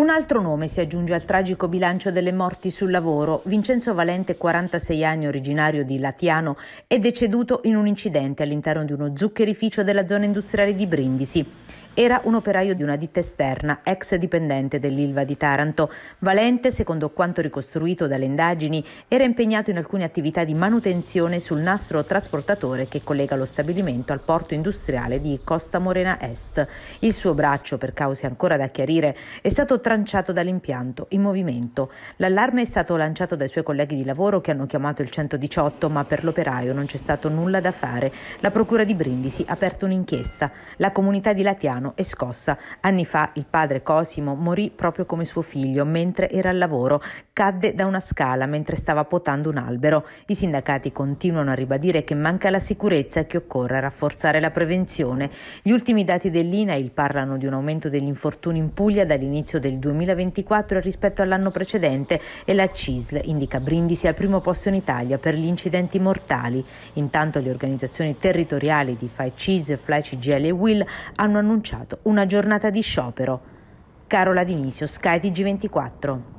Un altro nome si aggiunge al tragico bilancio delle morti sul lavoro. Vincenzo Valente, 46 anni, originario di Latiano, è deceduto in un incidente all'interno di uno zuccherificio della zona industriale di Brindisi. Era un operaio di una ditta esterna, ex dipendente dell'Ilva di Taranto. Valente, secondo quanto ricostruito dalle indagini, era impegnato in alcune attività di manutenzione sul nastro trasportatore che collega lo stabilimento al porto industriale di Costa Morena Est. Il suo braccio, per cause ancora da chiarire, è stato tranciato dall'impianto in movimento. L'allarme è stato lanciato dai suoi colleghi di lavoro che hanno chiamato il 118, ma per l'operaio non c'è stato nulla da fare. La procura di Brindisi ha aperto un'inchiesta. La comunità di Latiano Milano e scossa. Anni fa il padre Cosimo morì proprio come suo figlio mentre era al lavoro. Cadde da una scala mentre stava potando un albero. I sindacati continuano a ribadire che manca la sicurezza e che occorre rafforzare la prevenzione. Gli ultimi dati dell'INAIL parlano di un aumento degli infortuni in Puglia dall'inizio del 2024 rispetto all'anno precedente e la CISL indica Brindisi al primo posto in Italia per gli incidenti mortali. Intanto le organizzazioni territoriali di FAI CIS, FLAI CGL e WIL hanno annunciato annunciato una giornata di sciopero. Carola Dinisio, Sky TG24.